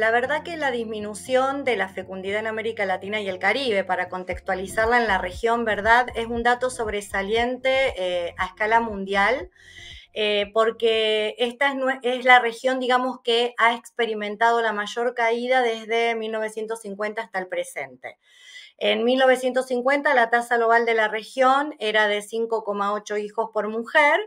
La verdad que la disminución de la fecundidad en América Latina y el Caribe, para contextualizarla en la región, ¿verdad? Es un dato sobresaliente eh, a escala mundial. Eh, porque esta es, la región, digamos, que ha experimentado la mayor caída desde 1950 hasta el presente. En 1950 la tasa global de la región era de 5,8 hijos por mujer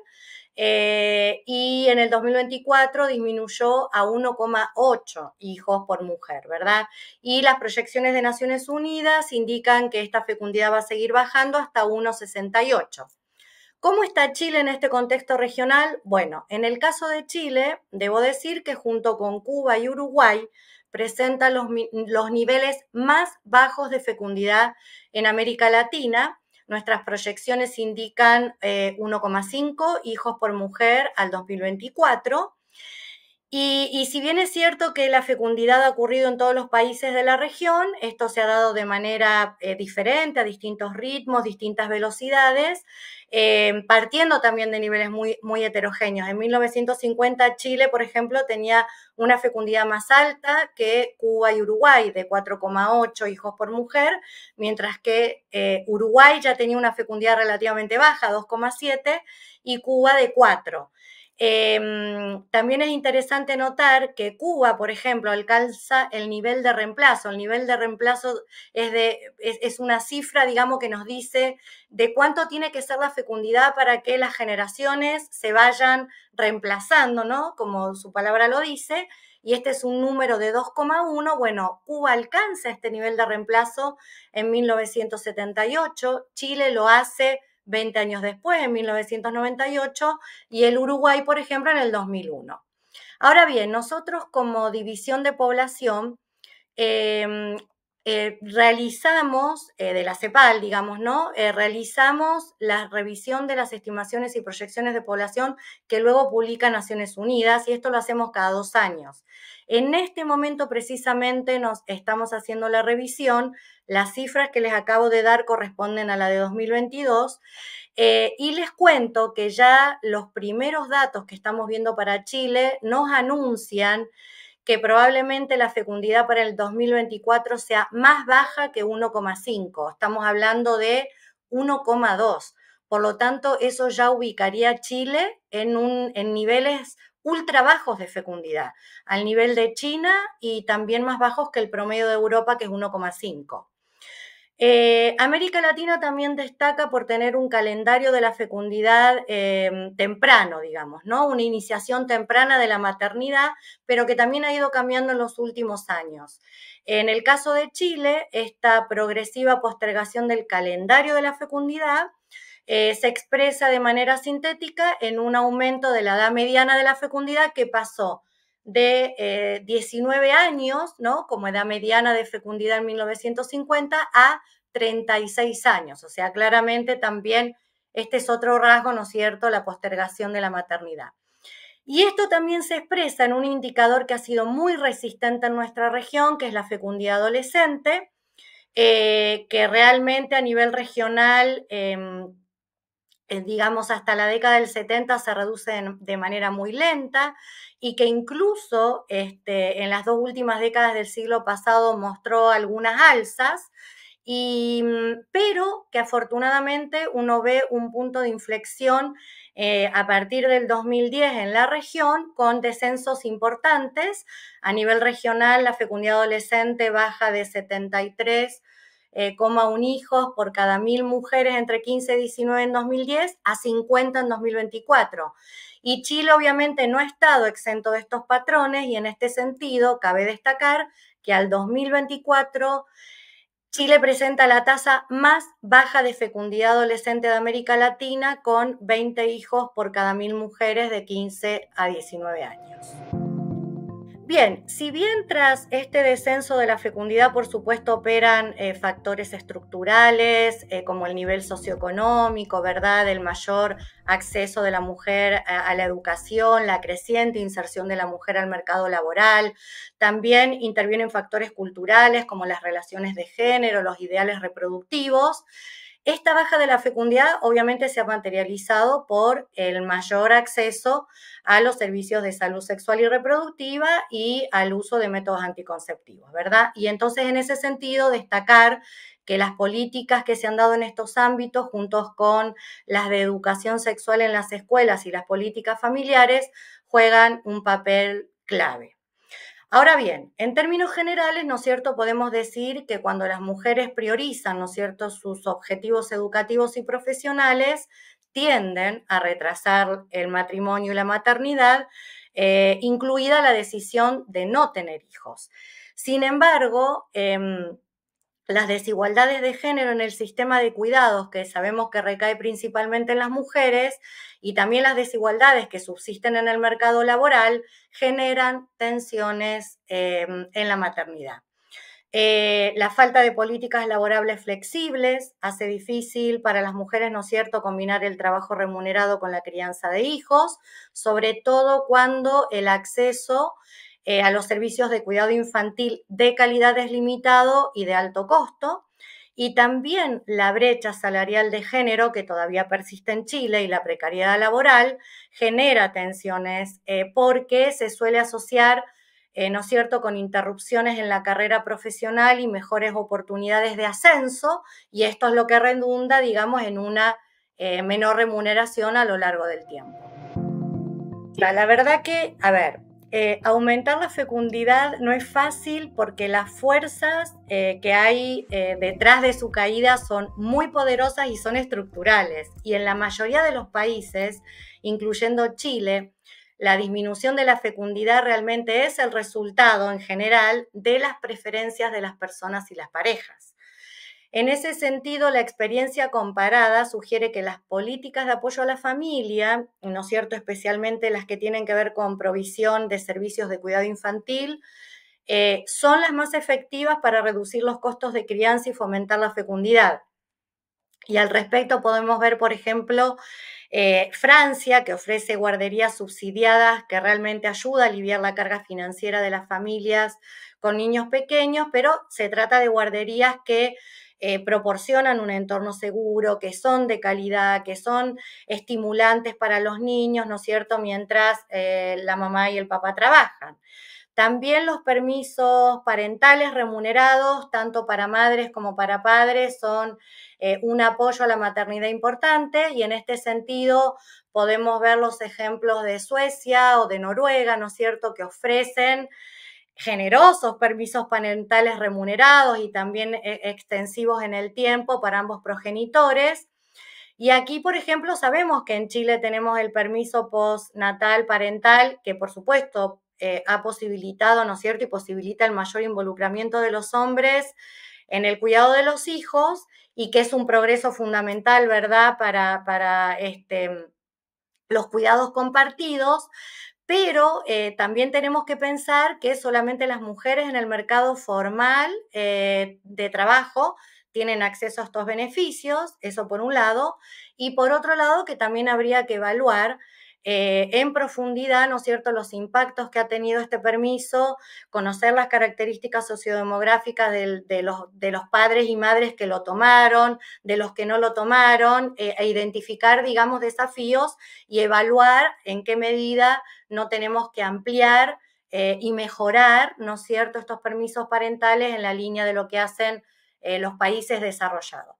eh, y en el 2024 disminuyó a 1,8 hijos por mujer, ¿verdad? Y las proyecciones de Naciones Unidas indican que esta fecundidad va a seguir bajando hasta 1,68. ¿Cómo está Chile en este contexto regional? Bueno, en el caso de Chile, debo decir que junto con Cuba y Uruguay presenta los, los niveles más bajos de fecundidad en América Latina Nuestras proyecciones indican 1,5 eh, hijos por mujer al 2024 y, si bien es cierto que la fecundidad ha ocurrido en todos los países de la región, esto se ha dado de manera eh, diferente, a distintos ritmos, distintas velocidades, eh, partiendo también de niveles muy, heterogéneos. En 1950 Chile, por ejemplo, tenía una fecundidad más alta que Cuba y Uruguay, de 4,8 hijos por mujer, mientras que eh, Uruguay ya tenía una fecundidad relativamente baja, 2,7, y Cuba de 4. Em, también es interesante notar que Cuba, por ejemplo, alcanza el nivel de reemplazo. El nivel de reemplazo es, de, es, es una cifra, digamos, que nos dice de cuánto tiene que ser la fecundidad para que las generaciones se vayan reemplazando, ¿no? Como su palabra lo dice y este es un número de 2,1, bueno, Cuba alcanza este nivel de reemplazo en 1978, Chile lo hace 20 años después, en 1998, y el Uruguay, por ejemplo, en el 2001. Ahora bien, nosotros como división de población eh, eh, realizamos, eh, de la CEPAL, digamos, ¿no? Eh, realizamos la revisión de las estimaciones y proyecciones de población que luego publica Naciones Unidas y esto lo hacemos cada dos años. En este momento precisamente nos estamos haciendo la revisión, las cifras que les acabo de dar corresponden a la de 2022 y les cuento que ya los primeros datos que estamos viendo para Chile nos anuncian que probablemente la fecundidad para el 2024 sea más baja que 1,5. Estamos hablando de 1,2. Por lo tanto, eso ya ubicaría a Chile en, niveles ultra bajos de fecundidad, al nivel de China y también más bajos que el promedio de Europa, que es 1,5. Eh, América Latina también destaca por tener un calendario de la fecundidad em, temprano, digamos, ¿no? Una iniciación temprana de la maternidad, pero que también ha ido cambiando en los últimos años. En el caso de Chile, esta progresiva postergación del calendario de la fecundidad eh, se expresa de manera sintética en un aumento de la edad mediana de la fecundidad que pasó de 19 eh, años, ¿no? Como edad mediana de fecundidad en 1950 a 36 años. O sea, claramente también este es otro rasgo, ¿no es cierto?, la postergación de la maternidad. Y esto también se expresa en un indicador que ha sido muy resistente en nuestra región, que es la fecundidad adolescente, eh, que realmente a nivel regional, em, eh, digamos, hasta la década del 70 se reduce de manera muy lenta y que incluso este, en las dos últimas décadas del siglo pasado mostró algunas alzas, mm, pero que afortunadamente uno ve un punto de inflexión eh, a partir del 2010 en la región con descensos importantes. A nivel regional, la fecundidad adolescente baja de 73 eh, coma un hijo por cada mil mujeres entre 15 y 19 en 2010 a 50 en 2024. Y Chile obviamente no ha estado exento de estos patrones y en este sentido cabe destacar que al 2024 Chile presenta la tasa más baja de fecundidad adolescente de América Latina con 20 hijos por cada mil mujeres de 15 a 19 años. Bien, si bien tras este descenso de la fecundidad, por supuesto, operan eh, factores estructurales eh, como el nivel socioeconómico, ¿verdad? El mayor acceso de la mujer a, la educación, la creciente inserción de la mujer al mercado laboral. También intervienen factores culturales como las relaciones de género, los ideales reproductivos. Esta baja de la fecundidad obviamente se ha materializado por el mayor acceso a los servicios de salud sexual y reproductiva y al uso de métodos anticonceptivos, ¿verdad? Y entonces en ese sentido destacar que las políticas que se han dado en estos ámbitos, juntos con las de educación sexual en las escuelas y las políticas familiares, juegan un papel clave. Ahora bien, en términos generales, ¿no es cierto? Podemos decir que cuando las mujeres priorizan, ¿no es cierto?, sus objetivos educativos y profesionales, tienden a retrasar el matrimonio y la maternidad, eh, incluida la decisión de no tener hijos. Sin embargo, em, las desigualdades de género en el sistema de cuidados, que sabemos que recae principalmente en las mujeres, y también las desigualdades que subsisten en el mercado laboral, generan tensiones eh, en la maternidad. Eh, la falta de políticas laborables flexibles hace difícil para las mujeres, ¿no es cierto?, combinar el trabajo remunerado con la crianza de hijos, sobre todo cuando el acceso eh, a los servicios de cuidado infantil de calidad deslimitado y de alto costo. Y también la brecha salarial de género que todavía persiste en Chile y la precariedad laboral genera tensiones eh, porque se suele asociar, eh, ¿no es cierto?, con interrupciones en la carrera profesional y mejores oportunidades de ascenso y esto es lo que redunda, digamos, en una menor remuneración a lo largo del tiempo. la verdad que, a ver, eh, aumentar la fecundidad no es fácil porque las fuerzas eh, que hay eh, detrás de su caída son muy poderosas y son estructurales. Y en la mayoría de los países, incluyendo Chile, la disminución de la fecundidad realmente es el resultado en general de las preferencias de las personas y las parejas. En ese sentido, la experiencia comparada sugiere que las políticas de apoyo a la familia, ¿no es cierto?, especialmente las que tienen que ver con provisión de servicios de cuidado infantil, eh, son las más efectivas para reducir los costos de crianza y fomentar la fecundidad. Y al respecto podemos ver, por ejemplo, eh, Francia, que ofrece guarderías subsidiadas, que realmente ayuda a aliviar la carga financiera de las familias con niños pequeños, pero se trata de guarderías que eh, proporcionan un entorno seguro, que son de calidad, que son estimulantes para los niños, ¿no es cierto?, mientras eh, la mamá y el papá trabajan. También los permisos parentales remunerados, tanto para madres como para padres, son eh, un apoyo a la maternidad importante y en este sentido podemos ver los ejemplos de Suecia o de Noruega, ¿no es cierto?, que ofrecen generosos permisos parentales remunerados y también eh, extensivos en el tiempo para ambos progenitores. Y aquí, por ejemplo, sabemos que en Chile tenemos el permiso postnatal parental, que por supuesto eh, ha posibilitado, ¿no es cierto?, y posibilita el mayor involucramiento de los hombres en el cuidado de los hijos y que es un progreso fundamental, ¿verdad?, para, para este, los cuidados compartidos, pero eh, también tenemos que pensar que solamente las mujeres en el mercado formal eh, de trabajo tienen acceso a estos beneficios, eso por un lado, y por otro lado que también habría que evaluar eh, en profundidad, ¿no es cierto?, los impactos que ha tenido este permiso, conocer las características sociodemográficas de, los, de los, padres y madres que lo tomaron, de los que no lo tomaron, eh, e identificar, digamos, desafíos y evaluar en qué medida no tenemos que ampliar eh, y mejorar, ¿no es cierto?, estos permisos parentales en la línea de lo que hacen los países desarrollados.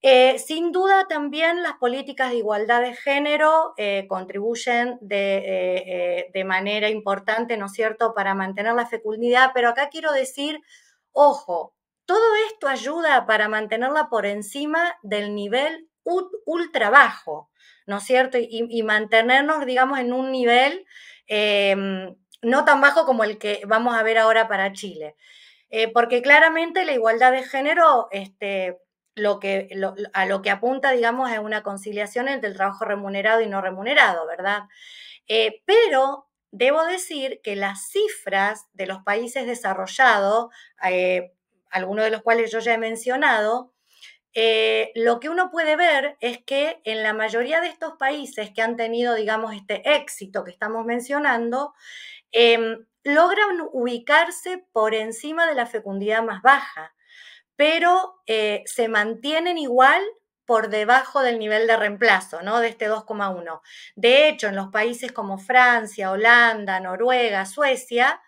Eh, sin duda también las políticas de igualdad de género eh, contribuyen eh, de, manera importante, ¿no es cierto?, para mantener la fecundidad, pero acá quiero decir, ojo, todo esto ayuda para mantenerla por encima del nivel ultra bajo, ¿no es cierto? Y, mantenernos, digamos, en un nivel em, no tan bajo como el que vamos a ver ahora para Chile. porque claramente la igualdad de género, este, a lo que apunta, digamos, es una conciliación entre el trabajo remunerado y no remunerado, ¿verdad? Eh, pero debo decir que las cifras de los países desarrollados, eh, algunos de los cuales yo ya he mencionado, eh, lo que uno puede ver es que en la mayoría de estos países que han tenido, digamos, este éxito que estamos mencionando, em, logran ubicarse por encima de la fecundidad más baja pero eh, se mantienen igual por debajo del nivel de reemplazo, ¿no? De este 2,1. De hecho, en los países como Francia, Holanda, Noruega, Suecia,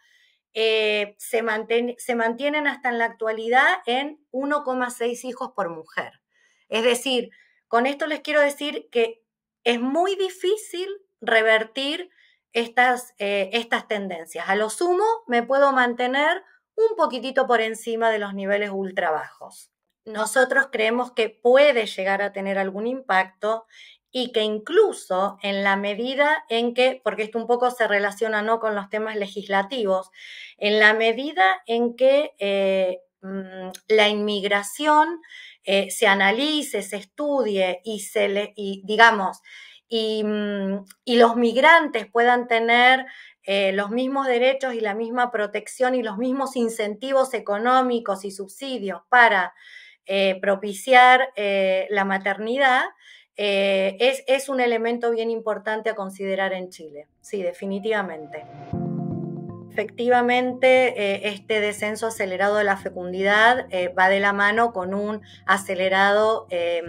eh, se, mantienen hasta en la actualidad en 1,6 hijos por mujer. Es decir, con esto les quiero decir que es muy difícil revertir estas, eh, estas tendencias. A lo sumo me puedo mantener un poquitito por encima de los niveles ultra bajos. Nosotros creemos que puede llegar a tener algún impacto y que incluso en la medida en que, porque esto un poco se relaciona no con los temas legislativos, en la medida en que eh, mm, la inmigración eh, se analice, se estudie y se le, digamos, mm, y, los migrantes puedan tener eh, los mismos derechos y la misma protección y los mismos incentivos económicos y subsidios para eh, propiciar eh, la maternidad, es un elemento bien importante a considerar en Chile. Sí, definitivamente. Efectivamente, eh, este descenso acelerado de la fecundidad eh, va de la mano con un acelerado em,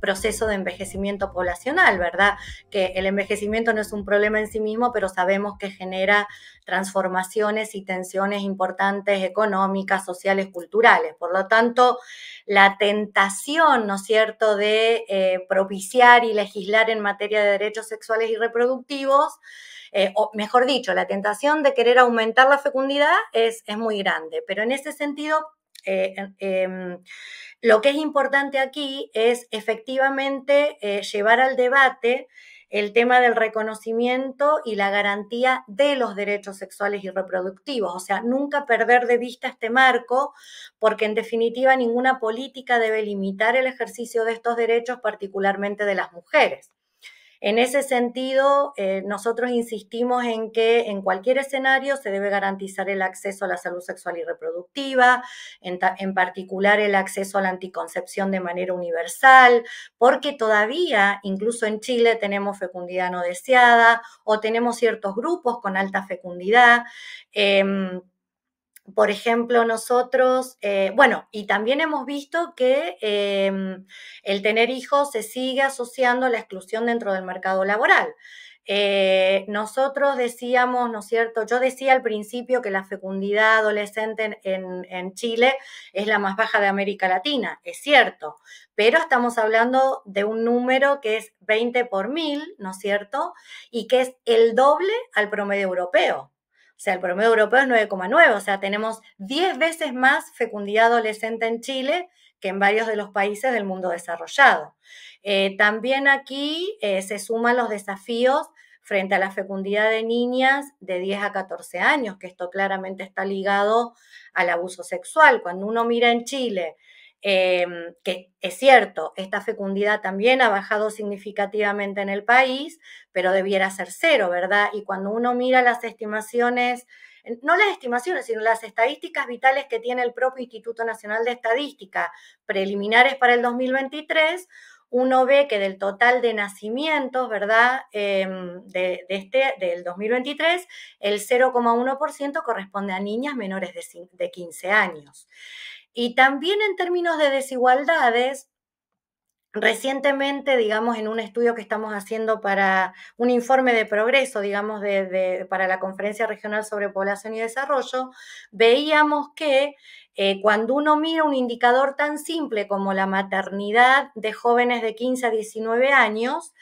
proceso de envejecimiento poblacional, ¿verdad? Que el envejecimiento no es un problema en sí mismo, pero sabemos que genera transformaciones y tensiones importantes económicas, sociales, culturales. Por lo tanto, la tentación, ¿no es cierto?, de eh, propiciar y legislar en materia de derechos sexuales y reproductivos, eh, mejor dicho, la tentación de querer aumentar la fecundidad es, muy grande, pero en ese sentido eh, em, lo que es importante aquí es efectivamente eh, llevar al debate el tema del reconocimiento y la garantía de los derechos sexuales y reproductivos. O sea, nunca perder de vista este marco, porque en definitiva ninguna política debe limitar el ejercicio de estos derechos, particularmente de las mujeres. En ese sentido, eh, nosotros insistimos en que en cualquier escenario se debe garantizar el acceso a la salud sexual y reproductiva, en, particular el acceso a la anticoncepción de manera universal, porque todavía, incluso en Chile, tenemos fecundidad no deseada o tenemos ciertos grupos con alta fecundidad. Em, por ejemplo, nosotros, eh, bueno, y también hemos visto que em, el tener hijos se sigue asociando a la exclusión dentro del mercado laboral. Eh, nosotros decíamos, ¿no es cierto? Yo decía al principio que la fecundidad adolescente en, en, Chile es la más baja de América Latina, es cierto, pero estamos hablando de un número que es 20 por mil, ¿no es cierto? Y que es el doble al promedio europeo. O sea, el promedio europeo es 9,9, o sea, tenemos 10 veces más fecundidad adolescente en Chile que en varios de los países del mundo desarrollado. Eh, también aquí eh, se suman los desafíos frente a la fecundidad de niñas de 10 a 14 años, que esto claramente está ligado al abuso sexual. Cuando uno mira en Chile Em, que es cierto, esta fecundidad también ha bajado significativamente en el país, pero debiera ser cero, ¿verdad? Y cuando uno mira las estimaciones, no las estimaciones, sino las estadísticas vitales que tiene el propio Instituto Nacional de Estadística, preliminares para el 2023, uno ve que del total de nacimientos, ¿verdad? Em, de, este, del 2023, el 0,1% corresponde a niñas menores de, de 15 años. Y también en términos de desigualdades, Recientemente, digamos, en un estudio que estamos haciendo para un informe de progreso, digamos, de, para la Conferencia Regional sobre Población y Desarrollo, veíamos que eh, cuando uno mira un indicador tan simple como la maternidad de jóvenes de 15 a 19 años,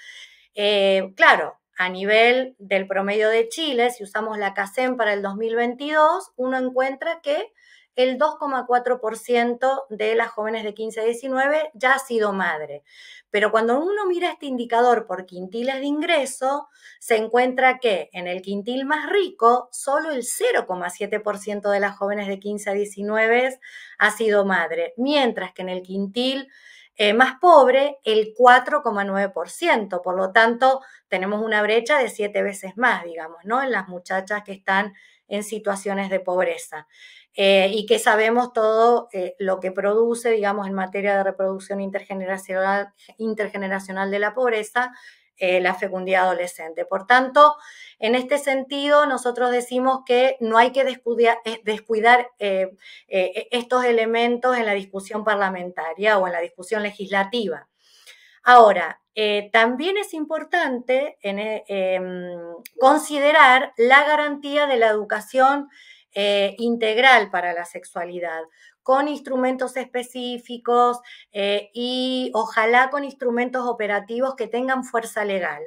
eh, claro, a nivel del promedio de Chile, si usamos la CACEN para el 2022, uno encuentra que el 2,4% de las jóvenes de 15 a 19 ya ha sido madre. Pero cuando uno mira este indicador por quintiles de ingreso, se encuentra que en el quintil más rico, solo el 0,7% de las jóvenes de 15 a 19 ha sido madre, mientras que en el quintil eh, más pobre, el 4,9%. Por lo tanto, tenemos una brecha de siete veces más, digamos, ¿no? En las muchachas que están en situaciones de pobreza eh, y que sabemos todo eh, lo que produce, digamos, en materia de reproducción intergeneracional, de la pobreza, eh, la fecundidad adolescente. Por tanto, en este sentido, nosotros decimos que no hay que descuidar estos elementos en la discusión parlamentaria o en la discusión legislativa. Ahora, eh, también es importante eh, em, considerar la garantía de la educación eh, integral para la sexualidad, con instrumentos específicos y ojalá con instrumentos operativos que tengan fuerza legal.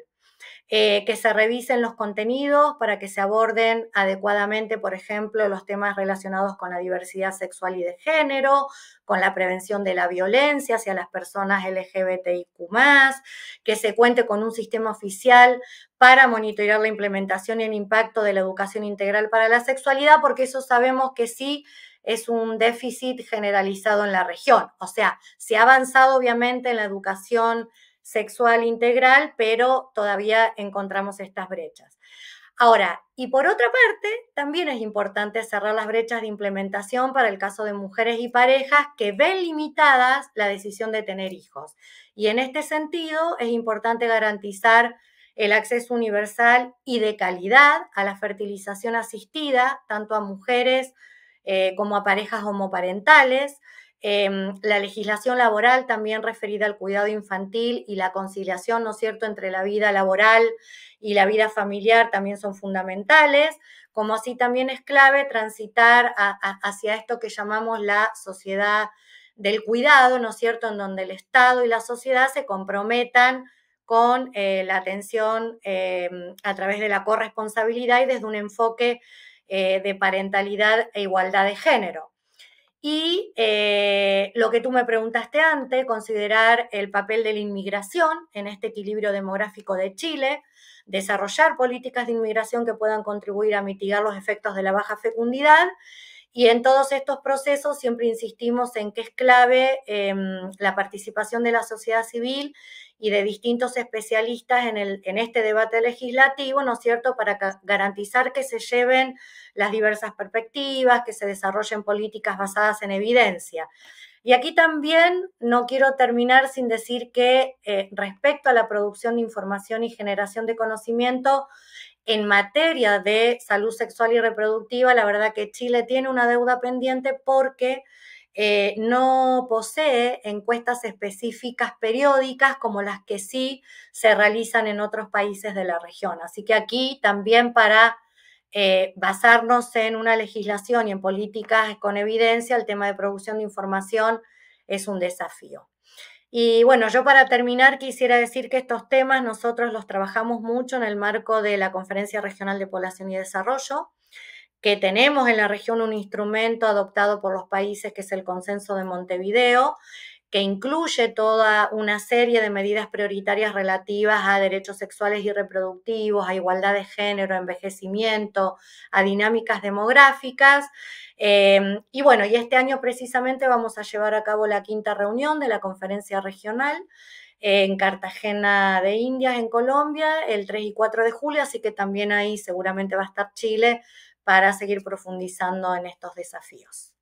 Eh, que se revisen los contenidos para que se aborden adecuadamente, por ejemplo, los temas relacionados con la diversidad sexual y de género, con la prevención de la violencia hacia las personas LGBTIQ, que se cuente con un sistema oficial para monitorear la implementación y el impacto de la educación integral para la sexualidad, porque eso sabemos que sí es un déficit generalizado en la región. O sea, se ha avanzado obviamente en la educación sexual integral, pero todavía encontramos estas brechas. Ahora, y por otra parte, también es importante cerrar las brechas de implementación para el caso de mujeres y parejas que ven limitadas la decisión de tener hijos. Y en este sentido, es importante garantizar el acceso universal y de calidad a la fertilización asistida, tanto a mujeres eh, como a parejas homoparentales, Em, la legislación laboral también referida al cuidado infantil y la conciliación, ¿no es cierto?, entre la vida laboral y la vida familiar también son fundamentales, como así también es clave transitar hacia esto que llamamos la sociedad del cuidado, ¿no es cierto?, en donde el Estado y la sociedad se comprometan con eh, la atención em, a través de la corresponsabilidad y desde un enfoque eh, de parentalidad e igualdad de género. Y eh, lo que tú me preguntaste antes, considerar el papel de la inmigración en este equilibrio demográfico de Chile, desarrollar políticas de inmigración que puedan contribuir a mitigar los efectos de la baja fecundidad y en todos estos procesos siempre insistimos en que es clave em, la participación de la sociedad civil y de distintos especialistas en, este debate legislativo, ¿no es cierto?, para garantizar que se lleven las diversas perspectivas, que se desarrollen políticas basadas en evidencia. Y aquí también no quiero terminar sin decir que eh, respecto a la producción de información y generación de conocimiento, en materia de salud sexual y reproductiva, la verdad que Chile tiene una deuda pendiente porque eh, no posee encuestas específicas periódicas como las que sí se realizan en otros países de la región. Así que aquí también para eh, basarnos en una legislación y en políticas con evidencia, el tema de producción de información es un desafío. Y bueno, yo para terminar quisiera decir que estos temas nosotros los trabajamos mucho en el marco de la Conferencia Regional de Población y Desarrollo, que tenemos en la región un instrumento adoptado por los países que es el Consenso de Montevideo, incluye toda una serie de medidas prioritarias relativas a derechos sexuales y reproductivos, a igualdad de género, a envejecimiento, a dinámicas demográficas. Em, y bueno, y este año precisamente vamos a llevar a cabo la quinta reunión de la conferencia regional eh, en Cartagena de Indias, en Colombia, el 3 y 4 de julio, así que también ahí seguramente va a estar Chile para seguir profundizando en estos desafíos.